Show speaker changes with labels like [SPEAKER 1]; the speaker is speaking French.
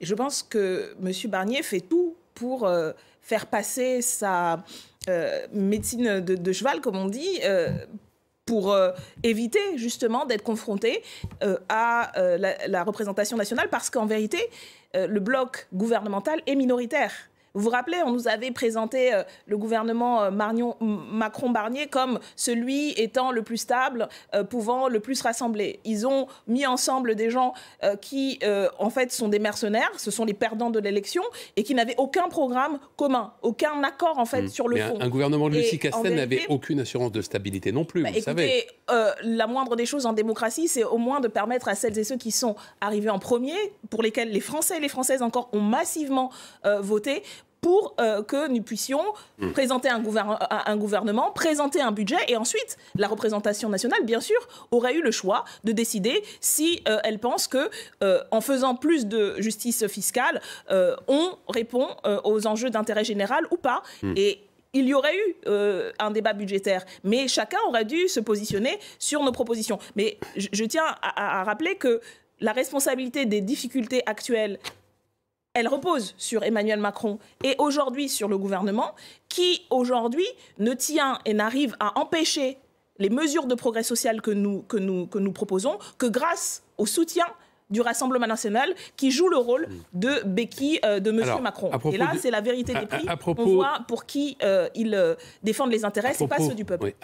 [SPEAKER 1] je pense que M. Barnier fait tout pour euh, faire passer sa euh, médecine de, cheval, comme on dit, euh, pour éviter justement d'être confronté à la, représentation nationale, parce qu'en vérité, le bloc gouvernemental est minoritaire. Vous vous rappelez, on nous avait présenté euh, le gouvernement euh, Macron-Barnier comme celui étant le plus stable, euh, pouvant le plus rassembler. Ils ont mis ensemble des gens qui, en fait, sont des mercenaires, ce sont les perdants de l'élection, et qui n'avaient aucun programme commun, aucun accord, en fait, hmm. sur le fond. Un, gouvernement de Lucie Castel n'avait aucune assurance de stabilité non plus, bah, vous écoutez, savez. la moindre des choses en démocratie, c'est au moins de permettre à celles et ceux qui sont arrivés en premier, pour lesquels les Français et les Françaises encore ont massivement voté, pour euh, que nous puissions mmh. présenter un, un, gouvernement, présenter un budget, et ensuite, la représentation nationale, bien sûr, aurait eu le choix de décider si euh, elle pense que, euh, en faisant plus de justice fiscale, on répond aux enjeux d'intérêt général ou pas. Mmh. Et il y aurait eu un débat budgétaire, mais chacun aurait dû se positionner sur nos propositions. Mais je, tiens à, rappeler que la responsabilité des difficultés actuelles elle repose sur Emmanuel Macron et aujourd'hui sur le gouvernement, qui aujourd'hui ne tient et n'arrive à empêcher les mesures de progrès social que nous, que nous, que nous proposons que grâce au soutien du Rassemblement national qui joue le rôle de béquille euh, de M. Macron. Et là, c'est la vérité des prix. voit pour qui il euh, ils euh, défendent les intérêts, ce pas ceux du peuple.